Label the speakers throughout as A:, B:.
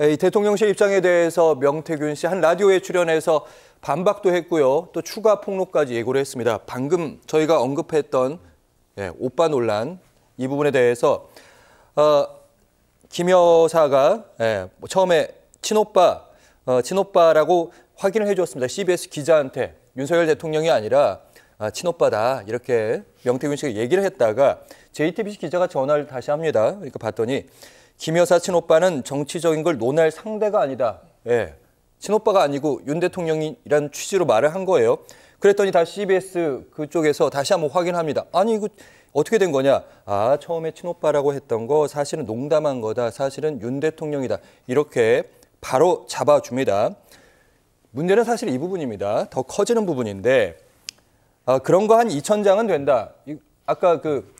A: 예, 이 대통령실 입장에 대해서 명태균 씨 한 라디오에 출연해서 반박도 했고요. 또 추가 폭로까지 예고를 했습니다. 방금 저희가 언급했던 예, 오빠 논란 이 부분에 대해서 어, 김 여사가 예, 뭐 처음에 친오빠, 어, 친오빠라고 확인을 해주었습니다. CBS 기자한테 윤석열 대통령이 아니라 아, 친오빠다 이렇게 명태균 씨가 얘기를 했다가 JTBC 기자가 전화를 다시 합니다. 그러니까 봤더니 김 여사 친오빠는 정치적인 걸 논할 상대가 아니다. 예. 친오빠가 아니고 윤 대통령이란 취지로 말을 한 거예요. 그랬더니 다시 CBS 그쪽에서 다시 한번 확인합니다. 아니 이거 어떻게 된 거냐? 아 처음에 친오빠라고 했던 거 사실은 농담한 거다. 사실은 윤 대통령이다. 이렇게 바로 잡아줍니다. 문제는 사실 이 부분입니다. 더 커지는 부분인데 아, 그런 거 한 2천 장은 된다. 아까 그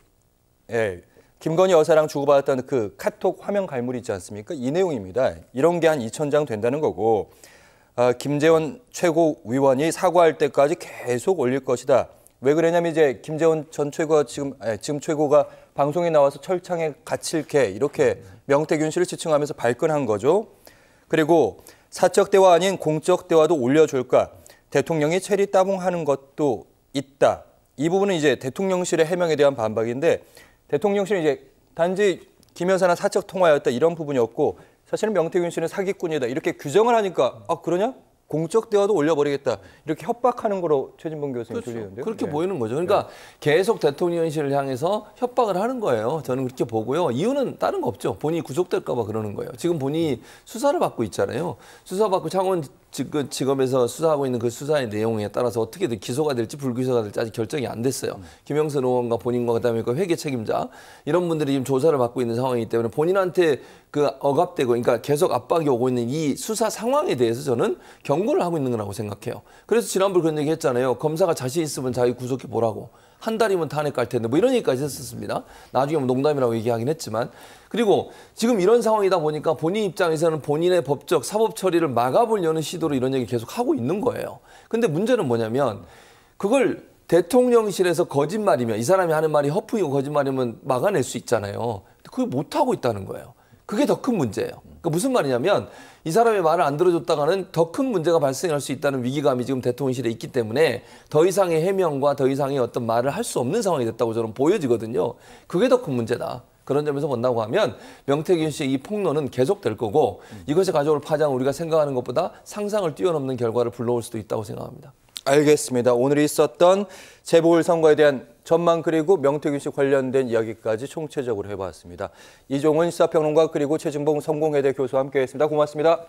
A: 예, 김건희 여사랑 주고받았던 그 카톡 화면 갈무리 있지 않습니까? 이 내용입니다. 이런 게 한 2천 장 된다는 거고 어, 김재원 최고위원이 사과할 때까지 계속 올릴 것이다. 왜 그러냐면 이제 김재원 전최고 지금 아니, 지금 최고가 방송에 나와서 철창에 갇힐 게 이렇게 명태균 씨를 지칭하면서 발끈한 거죠. 그리고 사적 대화 아닌 공적 대화도 올려줄까? 대통령이 체리 따봉하는 것도 있다. 이 부분은 이제 대통령실의 해명에 대한 반박인데 대통령실은 이제 단지 김여사나 사적 통화였다 이런 부분이 없고 사실은 명태균 씨는 사기꾼이다 이렇게 규정을 하니까 아 그러냐? 공적 대화도 올려버리겠다 이렇게 협박하는
B: 거로 최진봉 교수님 그렇죠. 들리는데 그렇게 네. 보이는 거죠. 네. 그러니까 네. 계속 대통령실을 향해서 협박을 하는 거예요. 저는 그렇게 보고요. 이유는 다른 거 없죠. 본인이 구속될까 봐 그러는 거예요. 지금 본인이 수사를 받고 있잖아요. 수사받고 창원 지금 지검에서 수사하고 있는 그 수사의 내용에 따라서 어떻게든 기소가 될지 불기소가 될지 아직 결정이 안 됐어요. 음. 김영선 의원과 본인과 그다음에 그 회계 책임자 이런 분들이 지금 조사를 받고 있는 상황이기 때문에 본인한테 그 억압되고 그러니까 계속 압박이 오고 있는 이 수사 상황에 대해서 저는 경고를 하고 있는 거라고 생각해요. 그래서 지난번 그런 얘기 했잖아요. 검사가 자신 있으면 자기 구속해 보라고. 한 달이면 탄핵 갈 텐데 뭐 이런 얘기까지 했었습니다. 나중에 뭐 농담이라고 얘기하긴 했지만 그리고 지금 이런 상황이다 보니까 본인 입장에서는 본인의 법적 사법 처리를 막아보려는 시도로 이런 얘기 계속 하고 있는 거예요. 근데 문제는 뭐냐면 그걸 대통령실에서 거짓말이면 이 사람이 하는 말이 허풍이고 거짓말이면 막아낼 수 있잖아요. 그걸 못 하고 있다는 거예요. 그게 더 큰 문제예요. 그러니까 무슨 말이냐면 이 사람의 말을 안 들어줬다가는 더 큰 문제가 발생할 수 있다는 위기감이 지금 대통령실에 있기 때문에 더 이상의 해명과 더 이상의 어떤 말을 할 수 없는 상황이 됐다고 저는 보여지거든요. 그게 더 큰 문제다. 그런 점에서 본다고 하면 명태균 씨의 이 폭로는 계속될 거고 이것이 가져올 파장 우리가 생각하는 것보다 상상을 뛰어넘는 결과를 불러올 수도 있다고 생각합니다.
A: 알겠습니다. 오늘 있었던 재보궐 선거에 대한 전망 그리고 명태균 씨 관련된 이야기까지 총체적으로 해봤습니다. 이종훈 시사평론가 그리고 최진봉 성공회대 교수와 함께했습니다. 고맙습니다.